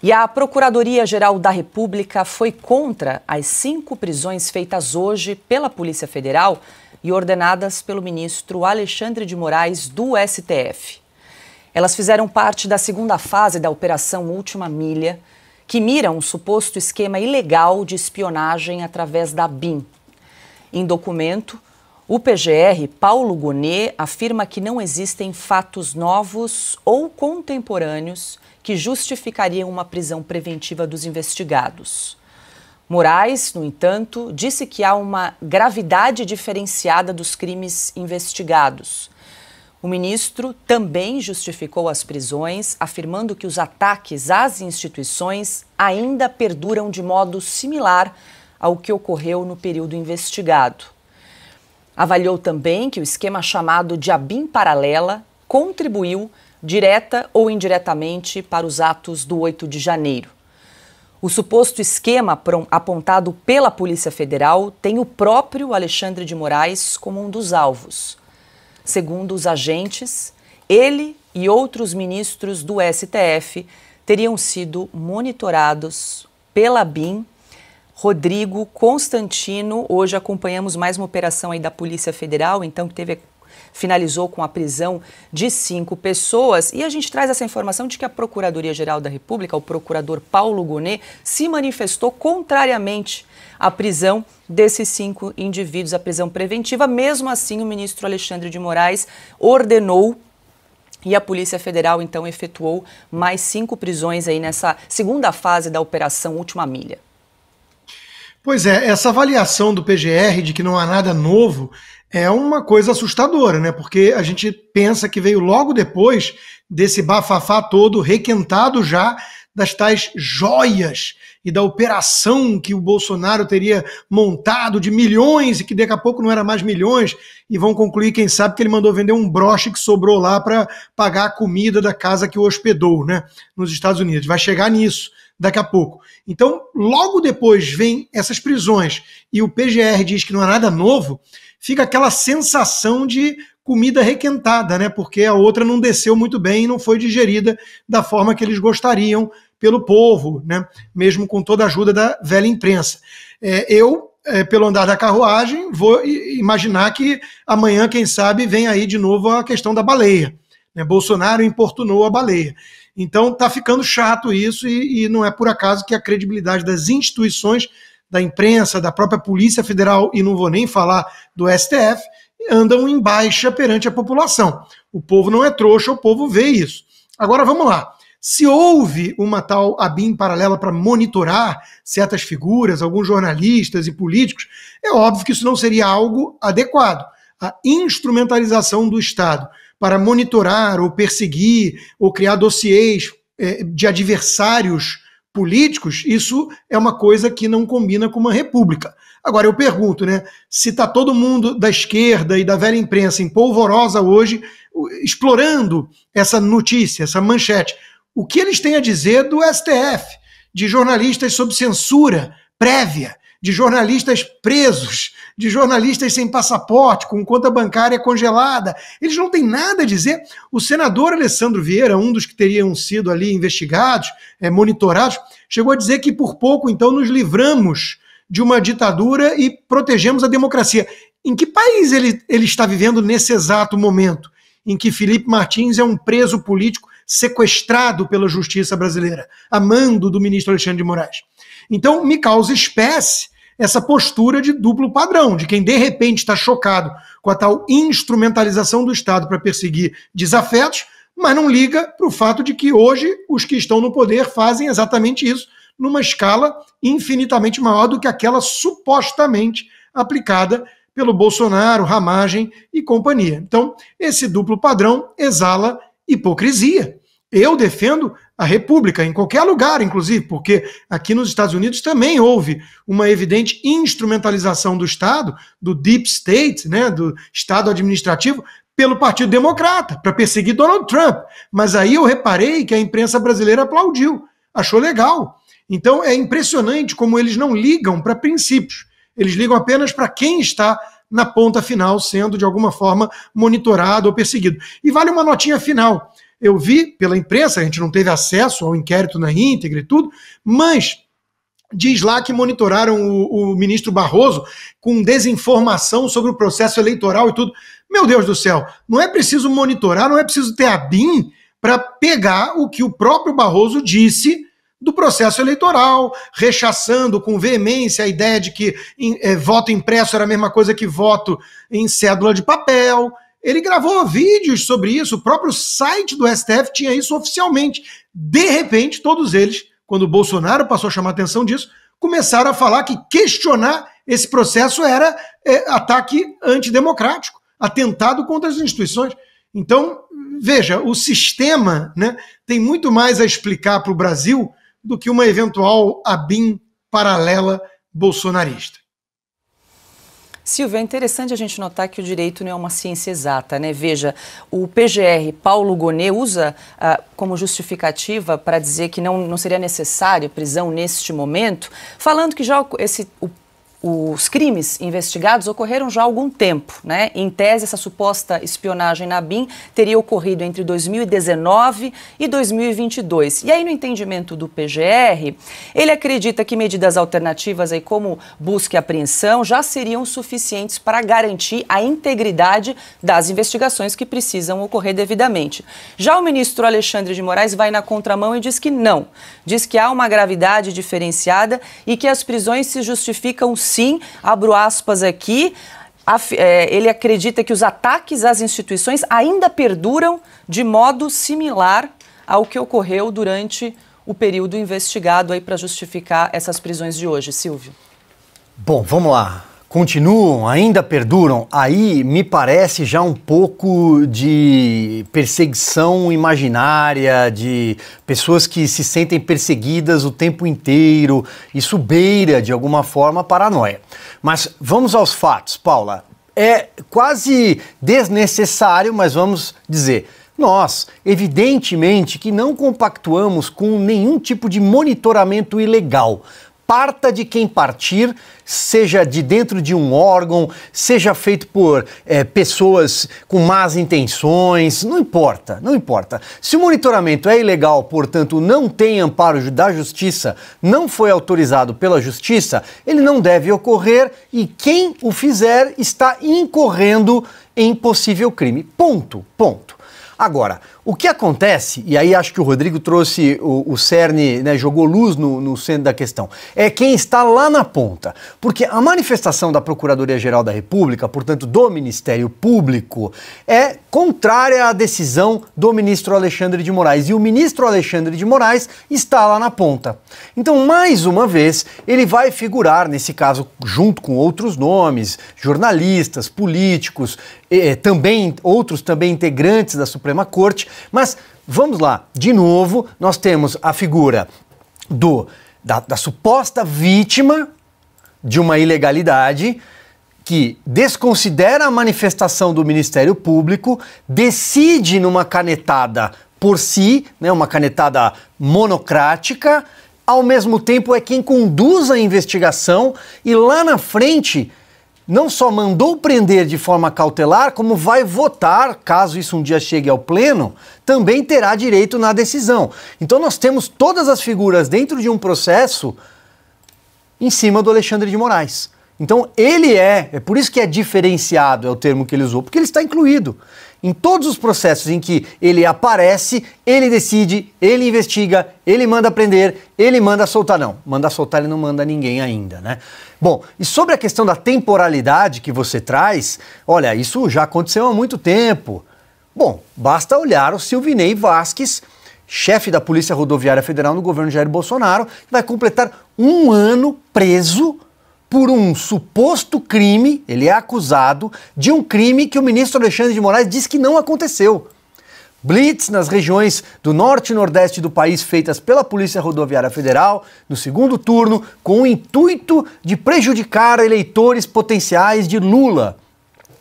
E a Procuradoria-Geral da República foi contra as cinco prisões feitas hoje pela Polícia Federal e ordenadas pelo ministro Alexandre de Moraes do STF. Elas fizeram parte da segunda fase da Operação Última Milha, que mira um suposto esquema ilegal de espionagem através da BIM. Em documento, o PGR Paulo Gonet afirma que não existem fatos novos ou contemporâneos que justificariam uma prisão preventiva dos investigados. Moraes, no entanto, disse que há uma gravidade diferenciada dos crimes investigados. O ministro também justificou as prisões, afirmando que os ataques às instituições ainda perduram de modo similar ao que ocorreu no período investigado. Avaliou também que o esquema chamado de ABIM paralela contribuiu, direta ou indiretamente, para os atos do 8 de janeiro. O suposto esquema apontado pela Polícia Federal tem o próprio Alexandre de Moraes como um dos alvos. Segundo os agentes, ele e outros ministros do STF teriam sido monitorados pela BIM Rodrigo, Constantino. Hoje acompanhamos mais uma operação aí da Polícia Federal, então que teve finalizou com a prisão de cinco pessoas. E a gente traz essa informação de que a Procuradoria-Geral da República, o procurador Paulo Gonet, se manifestou contrariamente à prisão desses cinco indivíduos, à prisão preventiva. Mesmo assim, o ministro Alexandre de Moraes ordenou e a Polícia Federal, então, efetuou mais cinco prisões aí nessa segunda fase da Operação Última Milha. Pois é, essa avaliação do PGR de que não há nada novo é uma coisa assustadora, né? Porque a gente pensa que veio logo depois desse bafafá todo requentado já das tais joias e da operação que o Bolsonaro teria montado de milhões e que daqui a pouco não era mais milhões e vão concluir, quem sabe, que ele mandou vender um broche que sobrou lá para pagar a comida da casa que o hospedou, né? Nos Estados Unidos. Vai chegar nisso daqui a pouco. Então, logo depois vem essas prisões e o PGR diz que não é nada novo, fica aquela sensação de comida requentada, né? Porque a outra não desceu muito bem e não foi digerida da forma que eles gostariam pelo povo, né? Mesmo com toda a ajuda da velha imprensa. É, eu é, pelo andar da carruagem, vou imaginar que amanhã, quem sabe, vem aí de novo a questão da baleia. Né? Bolsonaro importunou a baleia. Então está ficando chato isso e, e não é por acaso que a credibilidade das instituições, da imprensa, da própria Polícia Federal, e não vou nem falar do STF, andam em baixa perante a população. O povo não é trouxa, o povo vê isso. Agora vamos lá. Se houve uma tal ABIN paralela para monitorar certas figuras, alguns jornalistas e políticos, é óbvio que isso não seria algo adequado. A instrumentalização do Estado para monitorar ou perseguir ou criar dossiês é, de adversários políticos, isso é uma coisa que não combina com uma república. Agora eu pergunto, né? Se está todo mundo da esquerda e da velha imprensa em polvorosa hoje, explorando essa notícia, essa manchete, o que eles têm a dizer do STF, de jornalistas sob censura prévia, de jornalistas presos, de jornalistas sem passaporte, com conta bancária congelada. Eles não têm nada a dizer. O senador Alessandro Vieira, um dos que teriam sido ali investigados, é, monitorados, chegou a dizer que por pouco, então, nos livramos de uma ditadura e protegemos a democracia. Em que país ele, ele está vivendo nesse exato momento? Em que Felipe Martins é um preso político sequestrado pela justiça brasileira, amando do ministro Alexandre de Moraes. Então, me causa espécie essa postura de duplo padrão, de quem de repente está chocado com a tal instrumentalização do Estado para perseguir desafetos, mas não liga para o fato de que hoje os que estão no poder fazem exatamente isso numa escala infinitamente maior do que aquela supostamente aplicada pelo Bolsonaro, Ramagem e companhia. Então, esse duplo padrão exala hipocrisia. Eu defendo a República, em qualquer lugar, inclusive, porque aqui nos Estados Unidos também houve uma evidente instrumentalização do Estado, do Deep State, né, do Estado administrativo, pelo Partido Democrata, para perseguir Donald Trump. Mas aí eu reparei que a imprensa brasileira aplaudiu, achou legal. Então é impressionante como eles não ligam para princípios, eles ligam apenas para quem está na ponta final, sendo de alguma forma monitorado ou perseguido. E vale uma notinha final eu vi pela imprensa, a gente não teve acesso ao inquérito na íntegra e tudo, mas diz lá que monitoraram o, o ministro Barroso com desinformação sobre o processo eleitoral e tudo. Meu Deus do céu, não é preciso monitorar, não é preciso ter a BIM para pegar o que o próprio Barroso disse do processo eleitoral, rechaçando com veemência a ideia de que em, é, voto impresso era a mesma coisa que voto em cédula de papel. Ele gravou vídeos sobre isso, o próprio site do STF tinha isso oficialmente. De repente, todos eles, quando o Bolsonaro passou a chamar a atenção disso, começaram a falar que questionar esse processo era é, ataque antidemocrático, atentado contra as instituições. Então, veja, o sistema né, tem muito mais a explicar para o Brasil do que uma eventual ABIN paralela bolsonarista. Silvia, é interessante a gente notar que o direito não é uma ciência exata, né? Veja, o PGR Paulo Gonet usa ah, como justificativa para dizer que não, não seria necessário prisão neste momento, falando que já esse, o os crimes investigados ocorreram já há algum tempo. Né? Em tese, essa suposta espionagem na BIM teria ocorrido entre 2019 e 2022. E aí, no entendimento do PGR, ele acredita que medidas alternativas, aí, como busca e apreensão, já seriam suficientes para garantir a integridade das investigações que precisam ocorrer devidamente. Já o ministro Alexandre de Moraes vai na contramão e diz que não. Diz que há uma gravidade diferenciada e que as prisões se justificam sim, abro aspas aqui, é, ele acredita que os ataques às instituições ainda perduram de modo similar ao que ocorreu durante o período investigado aí para justificar essas prisões de hoje, Silvio. Bom, vamos lá continuam, ainda perduram, aí me parece já um pouco de perseguição imaginária, de pessoas que se sentem perseguidas o tempo inteiro. Isso beira, de alguma forma, paranoia. Mas vamos aos fatos, Paula. É quase desnecessário, mas vamos dizer. Nós, evidentemente, que não compactuamos com nenhum tipo de monitoramento ilegal, parta de quem partir, seja de dentro de um órgão, seja feito por é, pessoas com más intenções, não importa, não importa. Se o monitoramento é ilegal, portanto não tem amparo da justiça, não foi autorizado pela justiça, ele não deve ocorrer e quem o fizer está incorrendo em possível crime. Ponto, ponto. Agora, o que acontece, e aí acho que o Rodrigo trouxe o, o cerne, né, jogou luz no, no centro da questão, é quem está lá na ponta. Porque a manifestação da Procuradoria-Geral da República, portanto do Ministério Público, é contrária à decisão do ministro Alexandre de Moraes. E o ministro Alexandre de Moraes está lá na ponta. Então, mais uma vez, ele vai figurar, nesse caso, junto com outros nomes, jornalistas, políticos, eh, também outros também integrantes da Suprema Suprema Corte. Mas vamos lá, de novo, nós temos a figura do da, da suposta vítima de uma ilegalidade que desconsidera a manifestação do Ministério Público, decide numa canetada por si, né, uma canetada monocrática, ao mesmo tempo é quem conduz a investigação e lá na frente não só mandou prender de forma cautelar, como vai votar, caso isso um dia chegue ao Pleno, também terá direito na decisão. Então nós temos todas as figuras dentro de um processo em cima do Alexandre de Moraes. Então ele é, é por isso que é diferenciado, é o termo que ele usou, porque ele está incluído. Em todos os processos em que ele aparece, ele decide, ele investiga, ele manda prender, ele manda soltar. Não, manda soltar ele não manda ninguém ainda, né? Bom, e sobre a questão da temporalidade que você traz, olha, isso já aconteceu há muito tempo. Bom, basta olhar o Silvinei Vasquez, chefe da Polícia Rodoviária Federal no governo Jair Bolsonaro, que vai completar um ano preso por um suposto crime, ele é acusado de um crime que o ministro Alexandre de Moraes diz que não aconteceu. Blitz nas regiões do norte e nordeste do país feitas pela Polícia Rodoviária Federal no segundo turno com o intuito de prejudicar eleitores potenciais de Lula,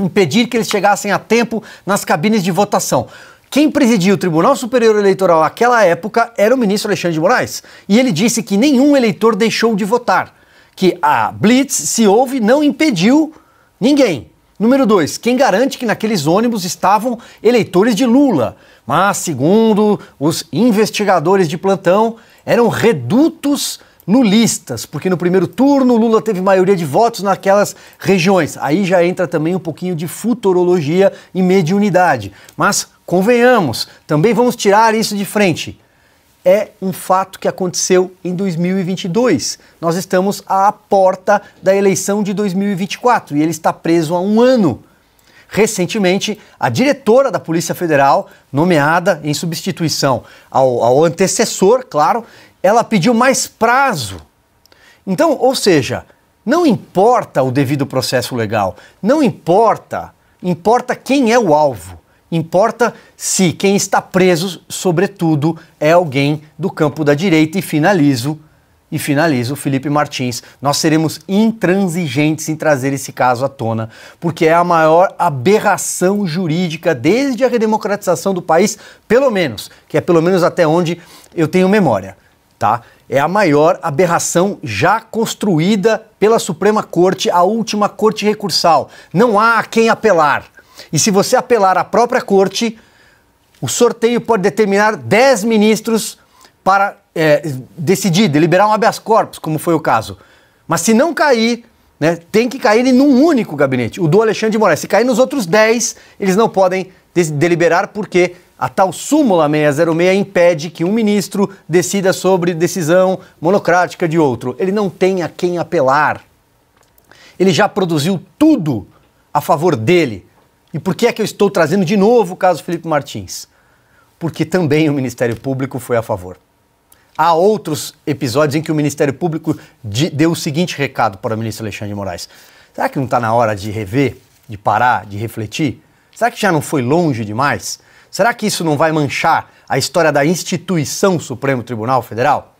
impedir que eles chegassem a tempo nas cabines de votação. Quem presidia o Tribunal Superior Eleitoral naquela época era o ministro Alexandre de Moraes, e ele disse que nenhum eleitor deixou de votar que a blitz, se houve, não impediu ninguém. Número dois, quem garante que naqueles ônibus estavam eleitores de Lula? Mas, segundo os investigadores de plantão, eram redutos lulistas, porque no primeiro turno Lula teve maioria de votos naquelas regiões. Aí já entra também um pouquinho de futurologia e mediunidade. Mas, convenhamos, também vamos tirar isso de frente é um fato que aconteceu em 2022. Nós estamos à porta da eleição de 2024 e ele está preso há um ano. Recentemente, a diretora da Polícia Federal, nomeada em substituição ao, ao antecessor, claro, ela pediu mais prazo. Então, ou seja, não importa o devido processo legal, não importa, importa quem é o alvo. Importa se quem está preso, sobretudo, é alguém do campo da direita. E finalizo, e finalizo, Felipe Martins. Nós seremos intransigentes em trazer esse caso à tona, porque é a maior aberração jurídica desde a redemocratização do país, pelo menos, que é pelo menos até onde eu tenho memória, tá? é a maior aberração já construída pela Suprema Corte, a última corte recursal. Não há a quem apelar. E se você apelar à própria corte, o sorteio pode determinar 10 ministros para é, decidir, deliberar um habeas corpus, como foi o caso. Mas se não cair, né, tem que cair em um único gabinete, o do Alexandre de Moraes. Se cair nos outros 10, eles não podem deliberar porque a tal súmula 606 impede que um ministro decida sobre decisão monocrática de outro. Ele não tem a quem apelar. Ele já produziu tudo a favor dele. E por que é que eu estou trazendo de novo o caso Felipe Martins? Porque também o Ministério Público foi a favor. Há outros episódios em que o Ministério Público de, deu o seguinte recado para o ministro Alexandre de Moraes: será que não está na hora de rever, de parar, de refletir? Será que já não foi longe demais? Será que isso não vai manchar a história da instituição Supremo Tribunal Federal?